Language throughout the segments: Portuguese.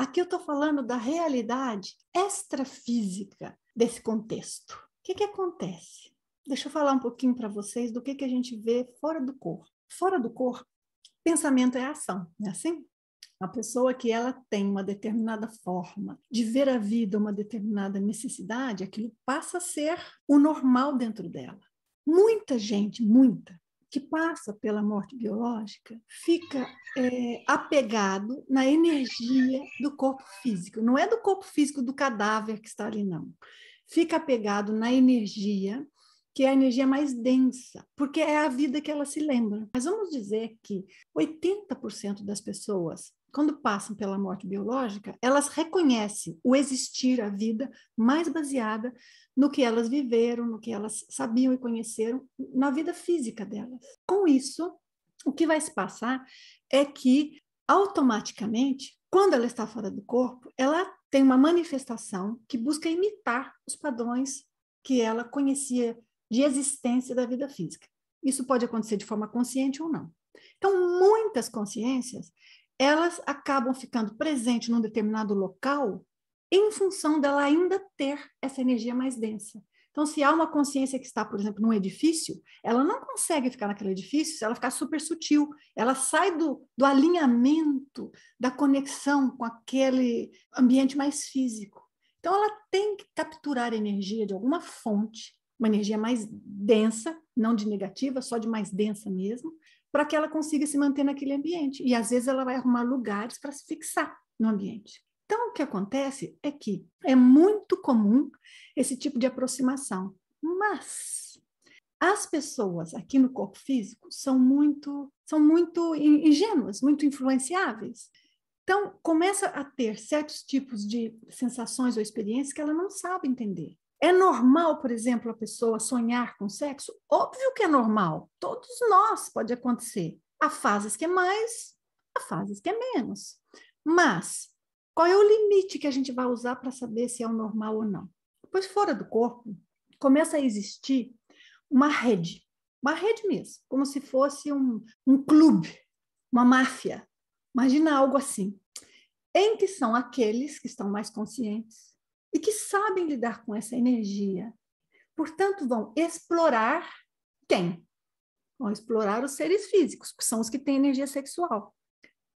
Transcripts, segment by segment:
Aqui eu estou falando da realidade extrafísica desse contexto. O que, que acontece? Deixa eu falar um pouquinho para vocês do que, que a gente vê fora do corpo. Fora do corpo, pensamento é ação, não é assim? A pessoa que ela tem uma determinada forma de ver a vida, uma determinada necessidade, aquilo passa a ser o normal dentro dela. Muita gente, muita, que passa pela morte biológica fica é, apegado na energia do corpo físico. Não é do corpo físico do cadáver que está ali, não. Fica apegado na energia, que é a energia mais densa, porque é a vida que ela se lembra. Mas vamos dizer que 80% das pessoas quando passam pela morte biológica, elas reconhecem o existir, a vida, mais baseada no que elas viveram, no que elas sabiam e conheceram na vida física delas. Com isso, o que vai se passar é que, automaticamente, quando ela está fora do corpo, ela tem uma manifestação que busca imitar os padrões que ela conhecia de existência da vida física. Isso pode acontecer de forma consciente ou não. Então, muitas consciências elas acabam ficando presentes num determinado local em função dela ainda ter essa energia mais densa. Então, se há uma consciência que está, por exemplo, num edifício, ela não consegue ficar naquele edifício se ela ficar super sutil. Ela sai do, do alinhamento, da conexão com aquele ambiente mais físico. Então, ela tem que capturar energia de alguma fonte, uma energia mais densa, não de negativa, só de mais densa mesmo, para que ela consiga se manter naquele ambiente. E às vezes ela vai arrumar lugares para se fixar no ambiente. Então, o que acontece é que é muito comum esse tipo de aproximação, mas as pessoas aqui no corpo físico são muito, são muito ingênuas, muito influenciáveis. Então, começa a ter certos tipos de sensações ou experiências que ela não sabe entender. É normal, por exemplo, a pessoa sonhar com sexo? Óbvio que é normal. Todos nós pode acontecer. Há fases que é mais, há fases que é menos. Mas qual é o limite que a gente vai usar para saber se é o normal ou não? Pois fora do corpo começa a existir uma rede, uma rede mesmo, como se fosse um, um clube, uma máfia. Imagina algo assim, em que são aqueles que estão mais conscientes, e que sabem lidar com essa energia. Portanto, vão explorar quem? Vão explorar os seres físicos, que são os que têm energia sexual.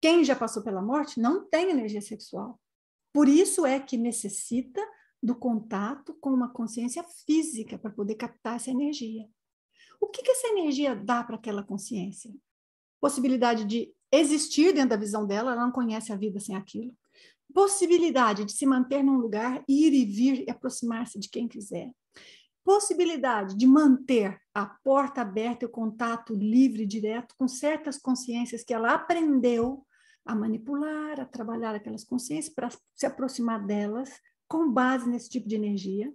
Quem já passou pela morte não tem energia sexual. Por isso é que necessita do contato com uma consciência física para poder captar essa energia. O que, que essa energia dá para aquela consciência? Possibilidade de existir dentro da visão dela, ela não conhece a vida sem aquilo possibilidade de se manter num lugar, ir e vir e aproximar-se de quem quiser. Possibilidade de manter a porta aberta e o contato livre e direto com certas consciências que ela aprendeu a manipular, a trabalhar aquelas consciências para se aproximar delas com base nesse tipo de energia.